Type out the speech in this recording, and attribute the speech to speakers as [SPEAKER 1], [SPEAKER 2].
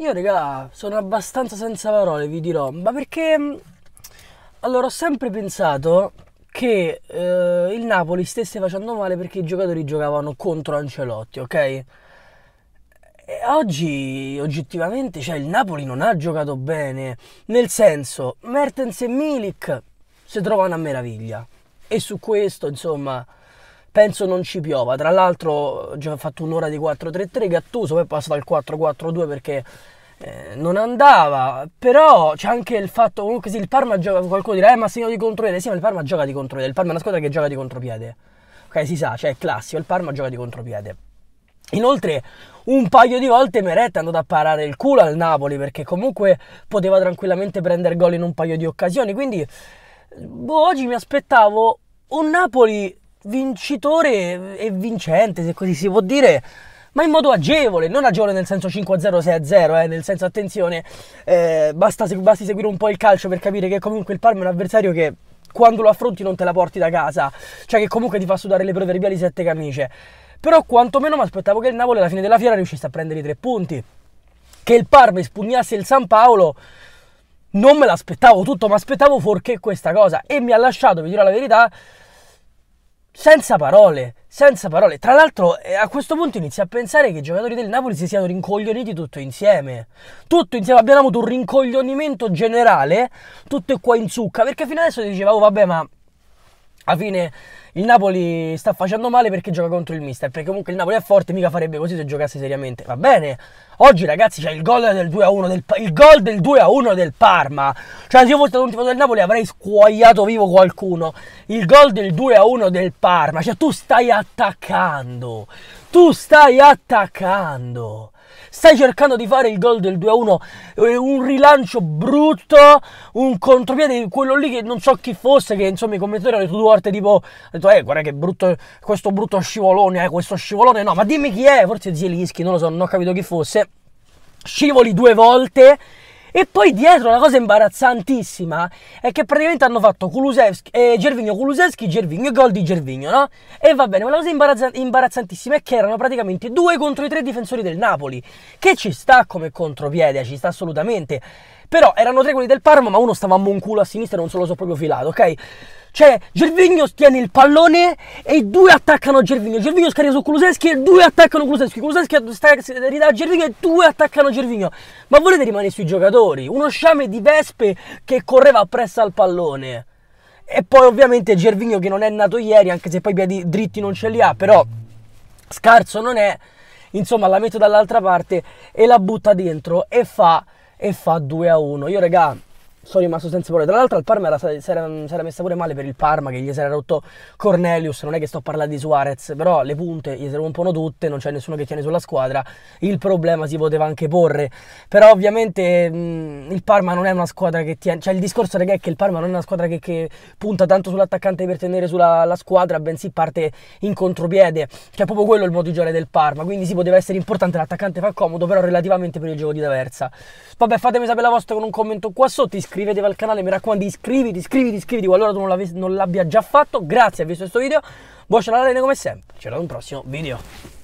[SPEAKER 1] Io, raga, sono abbastanza senza parole, vi dirò, ma perché... Mm, allora, ho sempre pensato che eh, il Napoli stesse facendo male perché i giocatori giocavano contro Ancelotti, ok? E oggi, oggettivamente, cioè, il Napoli non ha giocato bene. Nel senso, Mertens e Milik si trovano a meraviglia. E su questo, insomma, penso non ci piova. Tra l'altro ho già fatto un'ora di 4-3-3, Gattuso poi è passato al 4-4-2 perché eh, non andava, però c'è anche il fatto comunque sì, il Parma gioca, qualcuno dirà, eh ma segno di contropiede, sì ma il Parma gioca di contropiede, il Parma è una squadra che gioca di contropiede, ok si sa, cioè è classico, il Parma gioca di contropiede. Inoltre un paio di volte Meret è andato a parare il culo al Napoli perché comunque poteva tranquillamente prendere gol in un paio di occasioni, quindi boh, oggi mi aspettavo un Napoli vincitore e vincente, se così si può dire, ma in modo agevole, non agevole nel senso 5-0, 6-0, eh, nel senso attenzione, eh, basta, basti seguire un po' il calcio per capire che comunque il Parma è un avversario che quando lo affronti non te la porti da casa, cioè che comunque ti fa sudare le proverbiali sette camicie. Però quantomeno mi aspettavo che il Napoli alla fine della fiera riuscisse a prendere i tre punti, che il Parma espugnasse il San Paolo non me l'aspettavo tutto, ma aspettavo fuorché questa cosa e mi ha lasciato, vi dirò la verità, senza parole, senza parole. Tra l'altro, eh, a questo punto inizia a pensare che i giocatori del Napoli si siano rincoglioniti tutto insieme. Tutto insieme, abbiamo avuto un rincoglionimento generale, tutto qua in zucca. Perché fino adesso ti diceva, oh vabbè, ma alla fine il Napoli sta facendo male perché gioca contro il mister. Perché comunque il Napoli è forte, mica farebbe così se giocasse seriamente. Va bene. Oggi, ragazzi, c'è il gol del 2-1 del, il gol del 2-1 del Parma. Cioè, se io fossi stato un tipo del Napoli avrei scuoiato vivo qualcuno. Il gol del 2-1 a del Parma. Cioè, tu stai attaccando. Tu stai attaccando stai cercando di fare il gol del 2-1, eh, un rilancio brutto, un contropiede, quello lì che non so chi fosse, che insomma i commentatori hanno detto due volte tipo, ha detto eh guarda che brutto, questo brutto scivolone, eh, questo scivolone, no ma dimmi chi è, forse Zielinski, non lo so, non ho capito chi fosse, scivoli due volte e poi dietro la cosa imbarazzantissima è che praticamente hanno fatto Kulusevski, eh, Gervigno Kulusevski, Gervigno, gol di Gervigno, no? E va bene, ma la cosa imbarazzantissima è che erano praticamente due contro i tre difensori del Napoli, che ci sta come contropiede, ci sta assolutamente. Però erano tre quelli del Parma, ma uno stava a monculo a sinistra e non se lo so proprio filato, ok? Cioè, Gervigno tiene il pallone e i due attaccano Gervigno. Gervigno scarica su Kuluseschi e due attaccano Kuluseschi. Kuluseschi ridà a Gervigno e due attaccano Gervigno. Ma volete rimanere sui giocatori? Uno sciame di vespe che correva appresso al pallone. E poi ovviamente Gervigno che non è nato ieri, anche se poi i piedi dritti non ce li ha, però scarso non è. Insomma, la metto dall'altra parte e la butta dentro e fa e fa 2 a 1. Io, raga, sono rimasto senza parole. Tra l'altro, il Parma era, mm, si, era, era, messa pure male per il Parma che gli si era rotto Cornelius. Non è che sto parlando di Suarez, però le punte gli si rompono tutte, non c'è nessuno che tiene sulla squadra. Il problema si poteva anche porre, però, ovviamente, mh, mm, il Parma non è una squadra che tiene. Cioè, il discorso è che il Parma non è una squadra che, che punta tanto sull'attaccante per tenere sulla squadra, bensì parte in contropiede, che è cioè, proprio quello il modo giocare del Parma. Quindi, sì, poteva essere importante. L'attaccante fa comodo, però, relativamente per il gioco di D'Aversa. Vabbè, fatemi sapere la vostra con un commento qua sotto iscrivetevi al canale, mi raccomando iscriviti, iscriviti, iscriviti qualora tu non, non l'abbia già fatto, grazie, hai visto questo video, buon cenare come sempre, ci vediamo in un prossimo video.